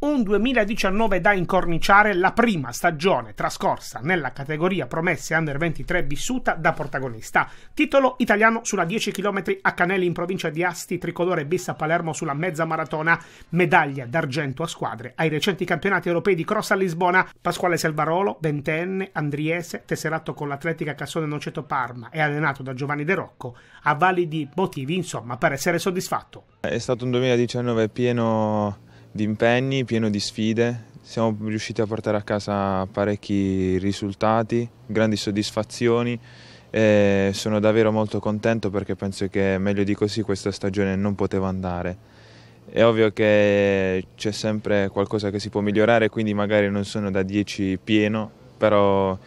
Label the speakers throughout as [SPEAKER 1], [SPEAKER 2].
[SPEAKER 1] Un 2019 da incorniciare la prima stagione trascorsa nella categoria Promesse Under 23 vissuta da protagonista. Titolo italiano sulla 10 km a Canelli in provincia di Asti, tricolore bis a Palermo sulla mezza maratona, medaglia d'argento a squadre ai recenti campionati europei di cross a Lisbona. Pasquale Selvarolo, ventenne, andriese, tesserato con l'Atletica Cassone Noceto Parma e allenato da Giovanni De Rocco, ha validi motivi insomma per essere soddisfatto.
[SPEAKER 2] È stato un 2019 pieno di impegni, pieno di sfide. Siamo riusciti a portare a casa parecchi risultati, grandi soddisfazioni e sono davvero molto contento perché penso che meglio di così questa stagione non poteva andare. È ovvio che c'è sempre qualcosa che si può migliorare, quindi magari non sono da 10 pieno, però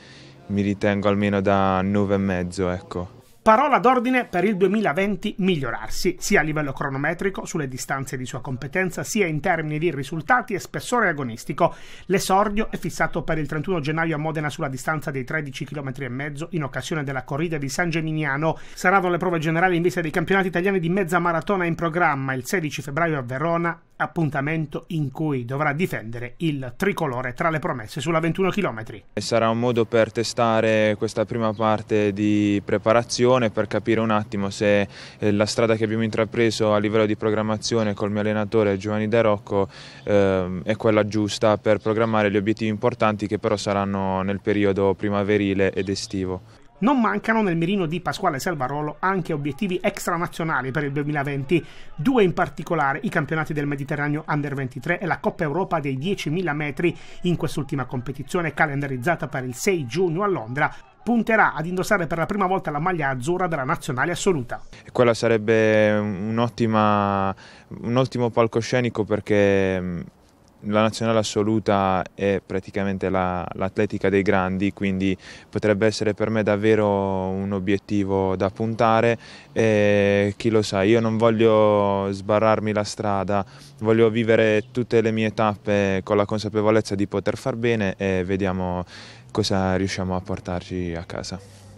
[SPEAKER 2] mi ritengo almeno da 9,5, ecco.
[SPEAKER 1] Parola d'ordine per il 2020 migliorarsi, sia a livello cronometrico, sulle distanze di sua competenza, sia in termini di risultati e spessore agonistico. L'esordio è fissato per il 31 gennaio a Modena sulla distanza dei 13 km e mezzo in occasione della corrida di San Geminiano. Saranno le prove generali in vista dei campionati italiani di mezza maratona in programma il 16 febbraio a Verona appuntamento in cui dovrà difendere il tricolore tra le promesse sulla 21 km.
[SPEAKER 2] Sarà un modo per testare questa prima parte di preparazione per capire un attimo se eh, la strada che abbiamo intrapreso a livello di programmazione col mio allenatore Giovanni De Rocco eh, è quella giusta per programmare gli obiettivi importanti che però saranno nel periodo primaverile ed estivo.
[SPEAKER 1] Non mancano nel mirino di Pasquale Salvarolo anche obiettivi extranazionali per il 2020, due in particolare i campionati del Mediterraneo Under 23 e la Coppa Europa dei 10.000 metri in quest'ultima competizione calendarizzata per il 6 giugno a Londra, punterà ad indossare per la prima volta la maglia azzurra della nazionale assoluta.
[SPEAKER 2] Quella sarebbe un, un ottimo palcoscenico perché la nazionale assoluta è praticamente la, l'atletica dei grandi, quindi potrebbe essere per me davvero un obiettivo da puntare e chi lo sa, io non voglio sbarrarmi la strada, voglio vivere tutte le mie tappe con la consapevolezza di poter far bene e vediamo cosa riusciamo a portarci a casa.